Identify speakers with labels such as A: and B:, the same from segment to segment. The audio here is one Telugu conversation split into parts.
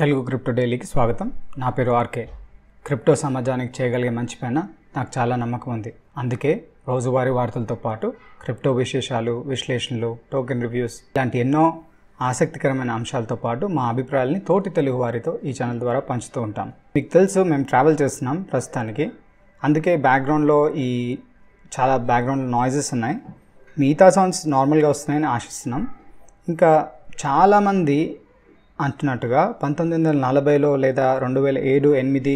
A: తెలుగు క్రిప్టో డైలీకి స్వాగతం నా పేరు ఆర్కే క్రిప్టో సమాజానికి చేయగలిగే మంచి పైన నాకు చాలా నమ్మకం ఉంది అందుకే రోజువారీ వార్తలతో పాటు క్రిప్టో విశేషాలు విశ్లేషణలు టోకెన్ రివ్యూస్ ఇలాంటి ఎన్నో ఆసక్తికరమైన అంశాలతో పాటు మా అభిప్రాయాలని తోటి తెలుగు వారితో ఈ ఛానల్ ద్వారా పంచుతూ ఉంటాం మీకు తెలుసు మేము ట్రావెల్ చేస్తున్నాం ప్రస్తుతానికి అందుకే బ్యాక్గ్రౌండ్లో ఈ చాలా బ్యాక్గ్రౌండ్ నాయిజెస్ ఉన్నాయి మిగతా సౌండ్స్ నార్మల్గా వస్తున్నాయని ఆశిస్తున్నాం ఇంకా చాలామంది అంటున్నట్టుగా పంతొమ్మిది వందల నలభైలో లేదా రెండు వేల ఏడు ఎనిమిది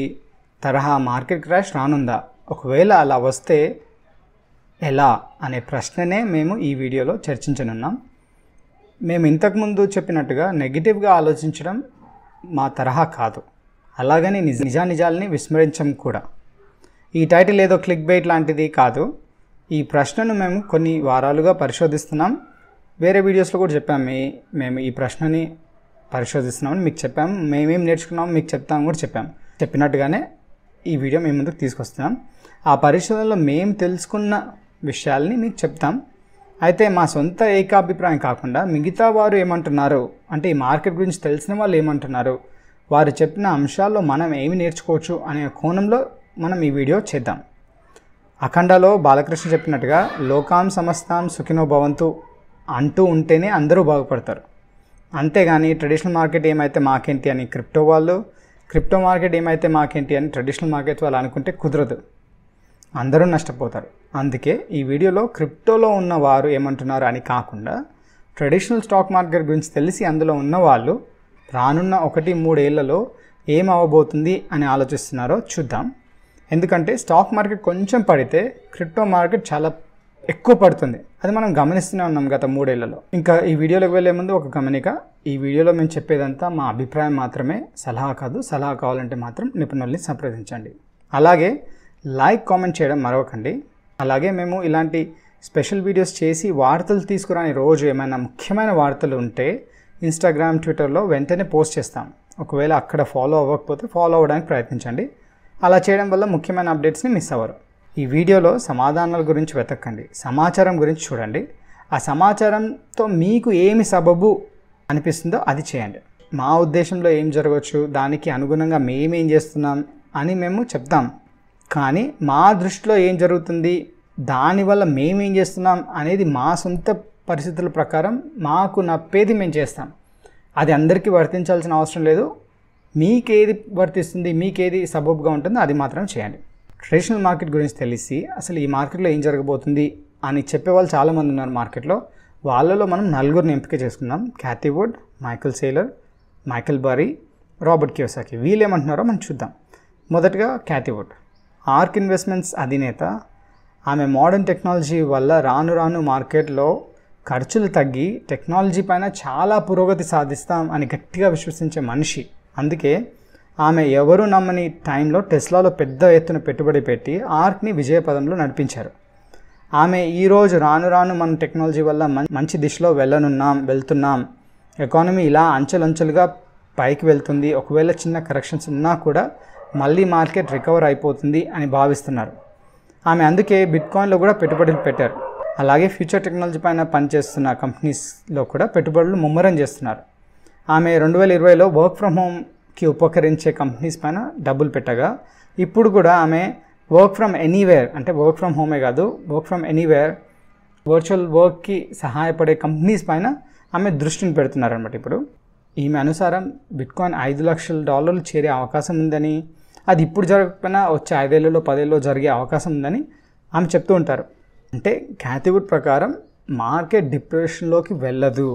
A: తరహా మార్కెట్ క్రాష్ రానుందా ఒకవేళ అలా వస్తే ఎలా అనే ప్రశ్ననే మేము ఈ వీడియోలో చర్చించనున్నాం మేము ఇంతకుముందు చెప్పినట్టుగా నెగిటివ్గా ఆలోచించడం మా తరహా కాదు అలాగని నిజ నిజానిజాలని విస్మరించం కూడా ఈ టైటిల్ ఏదో క్లిక్ బైట్ లాంటిది కాదు ఈ ప్రశ్నను మేము కొన్ని వారాలుగా పరిశోధిస్తున్నాం వేరే వీడియోస్లో కూడా చెప్పాము మేము ఈ ప్రశ్నని పరిశోధిస్తున్నామని మీకు చెప్పాం మేమేం నేర్చుకున్నాము మీకు చెప్తాము కూడా చెప్పాం చెప్పినట్టుగానే ఈ వీడియో మేము ముందుకు తీసుకొస్తున్నాం ఆ పరిశోధనలో మేము తెలుసుకున్న విషయాల్ని మీకు చెప్తాం అయితే మా సొంత ఏకాభిప్రాయం కాకుండా మిగతా వారు ఏమంటున్నారు అంటే ఈ మార్కెట్ గురించి తెలిసిన వాళ్ళు ఏమంటున్నారు వారు చెప్పిన అంశాల్లో మనం ఏమి నేర్చుకోవచ్చు అనే కోణంలో మనం ఈ వీడియో చేద్దాం అఖండలో బాలకృష్ణ చెప్పినట్టుగా లోకాం సమస్తాం సుఖినో భవంతు అంటూ ఉంటేనే అందరూ బాగుపడతారు అంతేగాని ట్రెడిషనల్ మార్కెట్ ఏమైతే మాకేంటి అని క్రిప్టో వాళ్ళు క్రిప్టో మార్కెట్ ఏమైతే మాకేంటి అని ట్రెడిషనల్ మార్కెట్ వాళ్ళు అనుకుంటే కుదరదు అందరూ నష్టపోతారు అందుకే ఈ వీడియోలో క్రిప్టోలో ఉన్న వారు ఏమంటున్నారు అని కాకుండా ట్రెడిషనల్ స్టాక్ మార్కెట్ గురించి తెలిసి అందులో ఉన్న వాళ్ళు రానున్న ఒకటి మూడేళ్లలో ఏమవబోతుంది అని ఆలోచిస్తున్నారో చూద్దాం ఎందుకంటే స్టాక్ మార్కెట్ కొంచెం పడితే క్రిప్టో మార్కెట్ చాలా ఎక్కువ పడుతుంది అది మనం గమనిస్తూనే ఉన్నాం గత మూడేళ్లలో ఇంకా ఈ వీడియోలోకి వెళ్ళే ముందు ఒక గమనిక ఈ వీడియోలో మేము చెప్పేదంతా మా అభిప్రాయం మాత్రమే సలహా కాదు సలహా కావాలంటే మాత్రం నిపుణుల్ని సంప్రదించండి అలాగే లైక్ కామెంట్ చేయడం మరవకండి అలాగే మేము ఇలాంటి స్పెషల్ వీడియోస్ చేసి వార్తలు తీసుకురాని రోజు ఏమైనా ముఖ్యమైన వార్తలు ఉంటే ఇన్స్టాగ్రామ్ ట్విట్టర్లో వెంటనే పోస్ట్ చేస్తాం ఒకవేళ అక్కడ ఫాలో అవ్వకపోతే ఫాలో అవ్వడానికి ప్రయత్నించండి అలా చేయడం వల్ల ముఖ్యమైన అప్డేట్స్ని మిస్ అవ్వరు ఈ వీడియోలో సమాధానాల గురించి వెతకండి సమాచారం గురించి చూడండి ఆ సమాచారంతో మీకు ఏమి సబబు అనిపిస్తుందో అది చేయండి మా ఉద్దేశంలో ఏం జరగవచ్చు దానికి అనుగుణంగా మేమేం చేస్తున్నాం అని మేము చెప్తాం కానీ మా దృష్టిలో ఏం జరుగుతుంది దానివల్ల మేమేం చేస్తున్నాం అనేది మా సొంత పరిస్థితుల ప్రకారం మాకు నప్పేది మేము చేస్తాం అది అందరికీ వర్తించాల్సిన అవసరం లేదు మీకేది వర్తిస్తుంది మీకేది సబబుగా ఉంటుందో అది మాత్రం చేయండి ట్రెడిషనల్ మార్కెట్ గురించి తెలిసి అసలు ఈ మార్కెట్లో ఏం జరగబోతుంది అని చెప్పేవాళ్ళు చాలామంది ఉన్నారు మార్కెట్లో వాళ్ళలో మనం నలుగురిని ఎంపిక చేసుకుందాం Cathie Wood Michael Saylor Michael Burry Robert Kiyosaki ఏమంటున్నారో మనం చూద్దాం మొదటగా క్యాథీవుడ్ ఆర్క్ ఇన్వెస్ట్మెంట్స్ అధినేత ఆమె మోడర్న్ టెక్నాలజీ వల్ల రాను రాను మార్కెట్లో ఖర్చులు తగ్గి టెక్నాలజీ పైన చాలా పురోగతి సాధిస్తాం అని గట్టిగా విశ్వసించే మనిషి అందుకే ఆమె ఎవరు నమ్మని టైంలో టెస్లాలో పెద్ద ఎత్తున పెట్టుబడి పెట్టి ఆర్క్ని విజయపదంలో నడిపించారు ఆమె ఈరోజు రాను రాను మన టెక్నాలజీ వల్ల మంచి దిశలో వెళ్ళనున్నాం వెళ్తున్నాం ఎకానమీ ఇలా అంచెలంచెలుగా పైకి వెళ్తుంది ఒకవేళ చిన్న కరెక్షన్స్ ఉన్నా కూడా మళ్ళీ మార్కెట్ రికవర్ అయిపోతుంది అని భావిస్తున్నారు ఆమె అందుకే బిట్కాయిన్లో కూడా పెట్టుబడులు పెట్టారు అలాగే ఫ్యూచర్ టెక్నాలజీ పైన పనిచేస్తున్న కంపెనీస్లో కూడా పెట్టుబడులు ముమ్మరం చేస్తున్నారు ఆమె రెండు వేల ఇరవైలో వర్క్ ఫ్రమ్ హోమ్ కి ఉపకరించే కంపెనీస్ పైన డబ్బులు పెట్టగా ఇప్పుడు కూడా ఆమె వర్క్ ఫ్రమ్ ఎనీవేర్ అంటే వర్క్ ఫ్రమ్ హోమే కాదు వర్క్ ఫ్రమ్ ఎనీవేర్ వర్చువల్ వర్క్కి సహాయపడే కంపెనీస్ పైన ఆమె దృష్టిని పెడుతున్నారనమాట ఇప్పుడు ఈమె అనుసారం బిట్కాయిన్ ఐదు లక్షల డాలర్లు చేరే అవకాశం ఉందని అది ఇప్పుడు జరగకపోయినా వచ్చే ఐదేళ్లలో పదేళ్ళలో జరిగే అవకాశం ఉందని ఆమె చెప్తూ ఉంటారు అంటే క్యాథివుడ్ ప్రకారం మార్కెట్ డిప్రెషన్లోకి వెళ్ళదు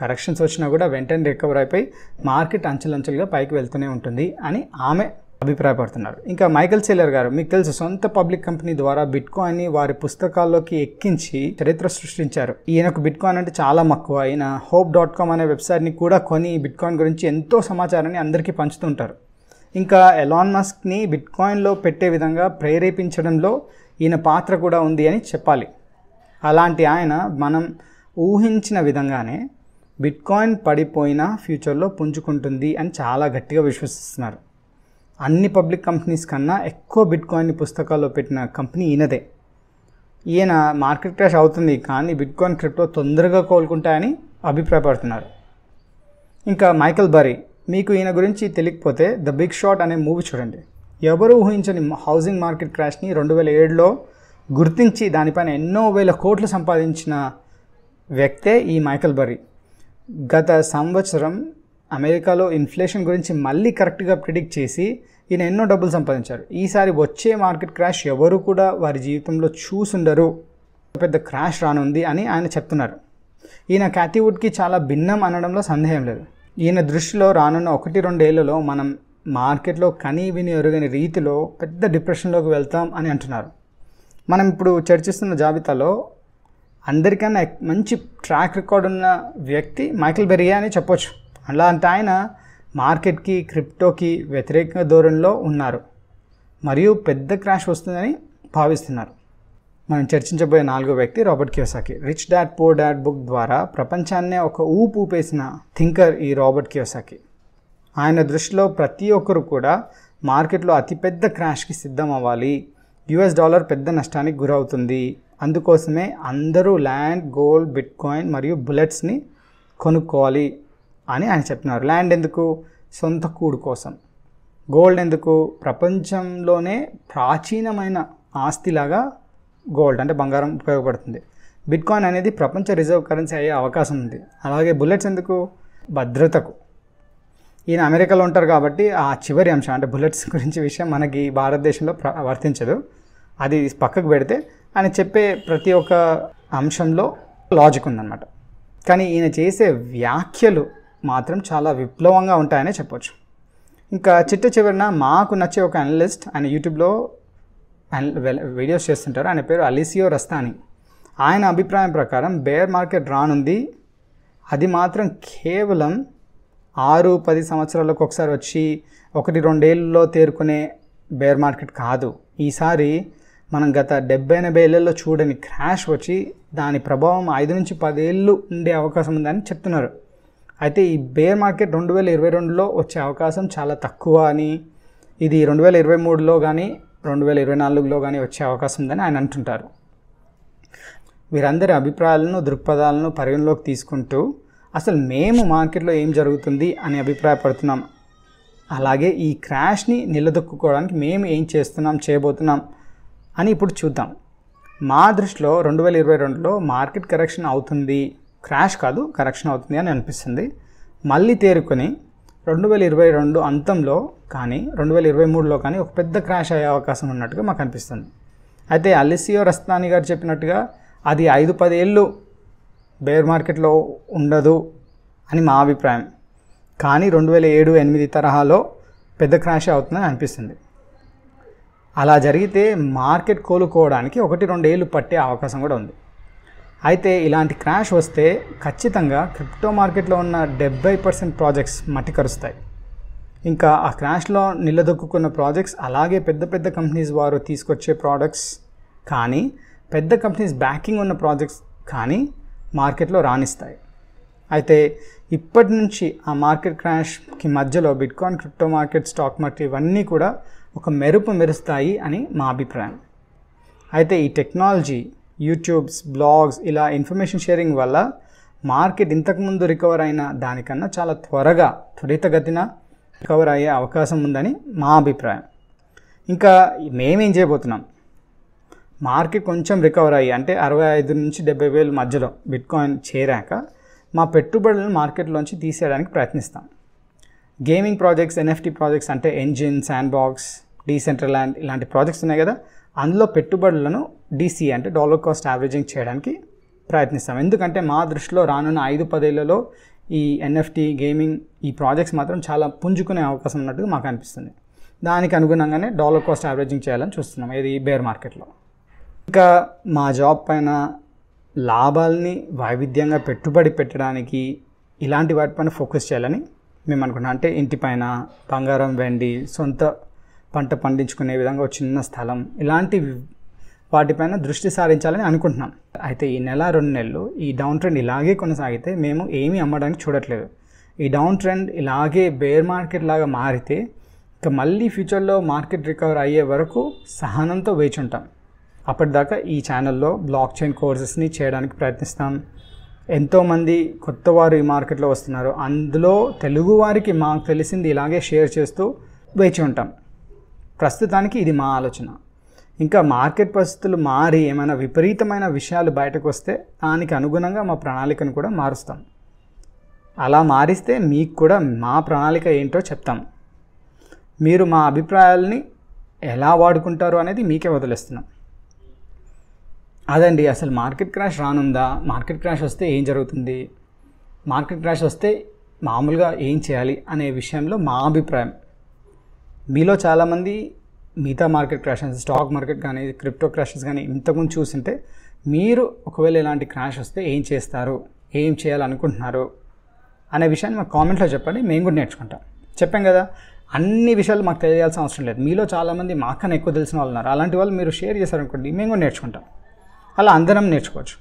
A: కరెక్షన్స్ వచ్చినా కూడా వెంటనే రికవర్ అయిపోయి మార్కెట్ అంచెలంచెలుగా పైకి వెళ్తూనే ఉంటుంది అని ఆమె అభిప్రాయపడుతున్నారు ఇంకా మైకల్ సెల్లర్ గారు మీకు తెలుసు సొంత పబ్లిక్ కంపెనీ ద్వారా బిట్ వారి పుస్తకాల్లోకి ఎక్కించి చరిత్ర సృష్టించారు ఈయనకు బిట్ కాయిన్ అంటే చాలా మక్కువ ఆయన హోప్ డాట్ కామ్ అనే వెబ్సైట్ని కూడా కొని బిట్ గురించి ఎంతో సమాచారాన్ని అందరికీ పంచుతుంటారు ఇంకా ఎలాన్ మస్క్ని బిట్కాయిన్లో పెట్టే విధంగా ప్రేరేపించడంలో ఈయన పాత్ర కూడా ఉంది అని చెప్పాలి అలాంటి ఆయన మనం ఊహించిన విధంగానే బిట్కాయిన్ పడిపోయినా ఫ్యూచర్లో పుంజుకుంటుంది అని చాలా గట్టిగా విశ్వసిస్తున్నారు అన్ని పబ్లిక్ కంపెనీస్ కన్నా ఎక్కువ బిట్కాయిన్ పుస్తకాల్లో పెట్టిన కంపెనీ ఈయనదే ఈయన మార్కెట్ క్రాష్ అవుతుంది కానీ బిట్కాయిన్ క్రిప్టో తొందరగా కోలుకుంటాయని అభిప్రాయపడుతున్నారు ఇంకా మైకల్ బరీ మీకు ఈయన గురించి తెలియకపోతే ద బిగ్ షాట్ అనే మూవీ చూడండి ఎవరు ఊహించని హౌసింగ్ మార్కెట్ క్రాష్ని రెండు వేల ఏడులో గుర్తించి దానిపైన ఎన్నో వేల కోట్లు సంపాదించిన వ్యక్తే ఈ మైకల్ బరీ గత సంవత్సరం అమెరికాలో ఇన్ఫ్లేషన్ గురించి మళ్ళీ కరెక్ట్గా ప్రిడిక్ట్ చేసి ఈయన ఎన్నో డబ్బులు సంపాదించారు ఈసారి వచ్చే మార్కెట్ క్రాష్ ఎవరు కూడా వారి జీవితంలో చూసుండరు పెద్ద క్రాష్ రానుంది అని ఆయన చెప్తున్నారు ఈయన క్యాథీవుడ్కి చాలా భిన్నం అనడంలో సందేహం లేదు ఈయన దృష్టిలో రానున్న ఒకటి రెండేళ్లలో మనం మార్కెట్లో కనీ విని ఎరుగని రీతిలో పెద్ద డిప్రెషన్లోకి వెళ్తాం అని అంటున్నారు మనం ఇప్పుడు చర్చిస్తున్న జాబితాలో అందరికన్నా మంచి ట్రాక్ రికార్డ్ ఉన్న వ్యక్తి మైకిల్ బెరియా అని చెప్పొచ్చు అలాంటి ఆయన మార్కెట్కి క్రిప్టోకి వ్యతిరేక ధోరణిలో ఉన్నారు మరియు పెద్ద క్రాష్ వస్తుందని భావిస్తున్నారు మనం చర్చించబోయే నాలుగో వ్యక్తి Robert Kiyosaki rich dad poor dad book ద్వారా ప్రపంచాన్నే ఒక ఊపు ఊపేసిన థింకర్ ఈ రాబర్ట్ కియోసాకి ఆయన దృష్టిలో ప్రతి ఒక్కరు కూడా మార్కెట్లో అతిపెద్ద క్రాష్కి సిద్ధం అవ్వాలి యుఎస్ డాలర్ పెద్ద నష్టానికి గురవుతుంది అందుకోసమే అందరూ ల్యాండ్ గోల్డ్ బిట్కాయిన్ మరియు బుల్లెట్స్ని కొనుక్కోవాలి అని ఆయన చెప్తున్నారు ల్యాండ్ ఎందుకు సొంత కూడు కోసం గోల్డ్ ఎందుకు ప్రపంచంలోనే ప్రాచీనమైన ఆస్తిలాగా గోల్డ్ అంటే బంగారం ఉపయోగపడుతుంది బిట్కాయిన్ అనేది ప్రపంచ రిజర్వ్ కరెన్సీ అయ్యే అవకాశం ఉంది అలాగే బుల్లెట్స్ ఎందుకు భద్రతకు ఈయన అమెరికాలో ఉంటారు కాబట్టి ఆ చివరి అంశం అంటే బుల్లెట్స్ గురించి విషయం మనకి భారతదేశంలో వర్తించదు అది పక్కకు పెడితే అని చెప్పే ప్రతి ఒక్క అంశంలో లాజిక్ ఉందన్నమాట కానీ ఈయన చేసే వ్యాఖ్యలు మాత్రం చాలా విప్లవంగా ఉంటాయనే చెప్పొచ్చు ఇంకా చిట్ట చివరిన మాకు నచ్చే ఒక అనలిస్ట్ ఆయన యూట్యూబ్లో వీడియోస్ చేస్తుంటారు ఆయన పేరు అలిసియో రస్తాని ఆయన అభిప్రాయం ప్రకారం బేర్ మార్కెట్ రానుంది అది మాత్రం కేవలం ఆరు పది సంవత్సరాలకు ఒకసారి వచ్చి ఒకటి రెండేళ్ళలో తేరుకునే బేర్ మార్కెట్ కాదు ఈసారి మనం గత డెబ్బై ఎనభై ఏళ్ళల్లో చూడని క్రాష్ వచ్చి దాని ప్రభావం ఐదు నుంచి పదేళ్ళు ఉండే అవకాశం ఉందని చెప్తున్నారు అయితే ఈ బేర్ మార్కెట్ రెండు వేల ఇరవై రెండులో వచ్చే అవకాశం చాలా తక్కువ అని ఇది రెండు వేల ఇరవై మూడులో కానీ రెండు వేల ఇరవై నాలుగులో కానీ వచ్చే అవకాశం ఉందని ఆయన అంటుంటారు వీరందరి అభిప్రాయాలను దృక్పథాలను పరిగణలోకి తీసుకుంటూ అసలు మేము మార్కెట్లో ఏం జరుగుతుంది అని అభిప్రాయపడుతున్నాం అలాగే ఈ క్రాష్ని నిలదొక్కుకోవడానికి మేము ఏం చేస్తున్నాం చేయబోతున్నాం అని ఇప్పుడు చూద్దాం మా దృష్టిలో రెండు వేల ఇరవై రెండులో మార్కెట్ కరెక్షన్ అవుతుంది క్రాష్ కాదు కరెక్షన్ అవుతుంది అని అనిపిస్తుంది మళ్ళీ తేరుకొని రెండు వేల ఇరవై రెండు అంతంలో కానీ రెండు వేల ఇరవై మూడులో కానీ ఒక పెద్ద క్రాష్ అయ్యే అవకాశం ఉన్నట్టుగా మాకు అనిపిస్తుంది అయితే అలిసియో రస్తాని గారు చెప్పినట్టుగా అది ఐదు పదేళ్ళు బేర్ మార్కెట్లో ఉండదు అని మా అభిప్రాయం కానీ రెండు వేల ఏడు ఎనిమిది తరహాలో పెద్ద క్రాష్ అవుతుందని అనిపిస్తుంది అలా జరిగితే మార్కెట్ కోలుకోవడానికి ఒకటి రెండేళ్ళు పట్టే అవకాశం కూడా ఉంది అయితే ఇలాంటి క్రాష్ వస్తే ఖచ్చితంగా క్రిప్టో మార్కెట్లో ఉన్న డెబ్బై పర్సెంట్ ప్రాజెక్ట్స్ మట్టి కరుస్తాయి ఇంకా ఆ క్రాష్లో నిలదొక్కున్న ప్రాజెక్ట్స్ అలాగే పెద్ద పెద్ద కంపెనీస్ వారు తీసుకొచ్చే ప్రోడక్ట్స్ కానీ పెద్ద కంపెనీస్ బ్యాకింగ్ ఉన్న ప్రాజెక్ట్స్ కానీ మార్కెట్లో రాణిస్తాయి అయితే ఇప్పటి నుంచి ఆ మార్కెట్ క్రాష్కి మధ్యలో bitcoin crypto market stock market ఇవన్నీ కూడా ఒక మెరుపు మెరుస్తాయి అని మా అభిప్రాయం అయితే ఈ టెక్నాలజీ యూట్యూబ్స్ బ్లాగ్స్ ఇలా ఇన్ఫర్మేషన్ షేరింగ్ వల్ల మార్కెట్ ఇంతకుముందు రికవర్ అయిన దానికన్నా చాలా త్వరగా త్వరితగతిన రికవర్ అయ్యే అవకాశం ఉందని మా అభిప్రాయం ఇంకా మేమేం చేయబోతున్నాం మార్కెట్ కొంచెం రికవర్ అయ్యి అంటే అరవై ఐదు నుంచి డెబ్బై వేల మధ్యలో బిట్కాయిన్ చేరాక మా పెట్టుబడులను మార్కెట్లోంచి తీసేయడానికి ప్రయత్నిస్తాం గేమింగ్ ప్రాజెక్ట్స్ ఎన్ఎఫ్టీ ప్రాజెక్ట్స్ అంటే Enjin Sandbox Decentraland ఇలాంటి ప్రాజెక్ట్స్ ఉన్నాయి కదా అందులో పెట్టుబడులను డీసీ అంటే డాలర్ కాస్ట్ యావరేజింగ్ చేయడానికి ప్రయత్నిస్తాం ఎందుకంటే మా దృష్టిలో రానున్న ఐదు పదేళ్లలో ఈ ఎన్ఎఫ్టీ గేమింగ్ ఈ ప్రాజెక్ట్స్ మాత్రం చాలా పుంజుకునే అవకాశం ఉన్నట్టుగా మాకు అనిపిస్తుంది దానికి అనుగుణంగానే డాలర్ కాస్ట్ యావరేజింగ్ చేయాలని చూస్తున్నాం ఇది బేర్ మార్కెట్లో ఇంకా మా జాబ్ పైన లాభాలని వైవిధ్యంగా పెట్టుబడి పెట్టడానికి ఇలాంటి వాటిపైన ఫోకస్ చేయాలని మేము అనుకున్నాం అంటే ఇంటి పైన బంగారం వెండి సొంత పంట పండించుకునే విధంగా ఒక చిన్న స్థలం ఇలాంటి వాటిపైన దృష్టి సారించాలని అనుకుంటున్నాం అయితే ఈ నెల రెండు నెలలు ఈ డౌన్ ట్రెండ్ ఇలాగే కొనసాగితే మేము ఏమీ అమ్మడానికి చూడట్లేదు ఈ డౌన్ ట్రెండ్ ఇలాగే బేర్ మార్కెట్ లాగా మారితే ఇక మళ్ళీ ఫ్యూచర్లో మార్కెట్ రికవర్ అయ్యే వరకు సహనంతో వేచి ఉంటాం అప్పటిదాకా ఈ ఛానల్లో బ్లాక్ చైన్ కోర్సెస్ని చేయడానికి ప్రయత్నిస్తాం ఎంతోమంది కొత్త వారు ఈ మార్కెట్లో వస్తున్నారు అందులో తెలుగువారికి మాకు తెలిసింది ఇలాగే షేర్ చేస్తూ వేచి ఉంటాం ప్రస్తుతానికి ఇది మా ఆలోచన ఇంకా మార్కెట్ పరిస్థితులు మారి ఏమైనా విపరీతమైన విషయాలు బయటకు వస్తే దానికి అనుగుణంగా మా ప్రణాళికను కూడా మారుస్తాం అలా మారిస్తే మీకు కూడా మా ప్రణాళిక ఏంటో చెప్తాం మీరు మా అభిప్రాయాల్ని ఎలా వాడుకుంటారు అనేది మీకే వదిలేస్తున్నాం అదండి అసలు మార్కెట్ క్రాష్ రానుందా మార్కెట్ క్రాష్ వస్తే ఏం జరుగుతుంది మార్కెట్ క్రాష్ వస్తే మామూలుగా ఏం చేయాలి అనే విషయంలో మా అభిప్రాయం మీలో చాలామంది మిగతా మార్కెట్ క్రాషెస్ స్టాక్ మార్కెట్ కానీ క్రిప్టో క్రాషెస్ కానీ ఇంతకుముందు చూసింటే మీరు ఒకవేళ ఇలాంటి క్రాష్ వస్తే ఏం చేస్తారు ఏం చేయాలనుకుంటున్నారు అనే విషయాన్ని మాకు కామెంట్లో చెప్పండి మేము కూడా నేర్చుకుంటాం చెప్పాం కదా అన్ని విషయాలు మాకు తెలియాల్సిన అవసరం లేదు మీలో చాలామంది మాకన్నా ఎక్కువ తెలిసిన వాళ్ళు ఉన్నారు అలాంటి వాళ్ళు మీరు షేర్ చేశారనుకోండి మేము కూడా నేర్చుకుంటాం అలా అందరం నేర్చుకోవచ్చు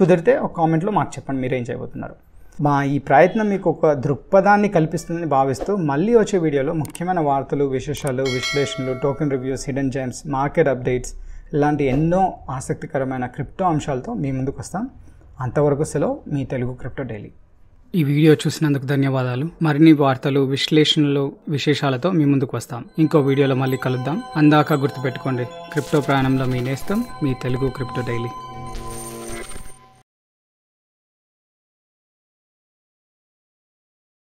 A: కుదిరితే ఒక కామెంట్లో మాకు చెప్పండి మీరేం చేయబోతున్నారు మా ఈ ప్రయత్నం మీకు ఒక దృక్పథాన్ని కల్పిస్తుందని భావిస్తూ మళ్ళీ వచ్చే వీడియోలో ముఖ్యమైన వార్తలు విశేషాలు విశ్లేషణలు token reviews hidden gems market updates ఇలాంటి ఎన్నో ఆసక్తికరమైన క్రిప్టో అంశాలతో మీ ముందుకు వస్తాం అంతవరకు సెలవు మీ తెలుగు క్రిప్టో డైలీ ఈ వీడియో చూసినందుకు ధన్యవాదాలు మరిన్ని వార్తలు విశ్లేషణలు విశేషాలతో మీ ముందుకు వస్తాం ఇంకో వీడియోలో మళ్ళీ కలుద్దాం అందాక గుర్తుపెట్టుకోండి క్రిప్టో ప్రయాణంలో మీ నేస్తం మీ తెలుగు క్రిప్టో డైలీ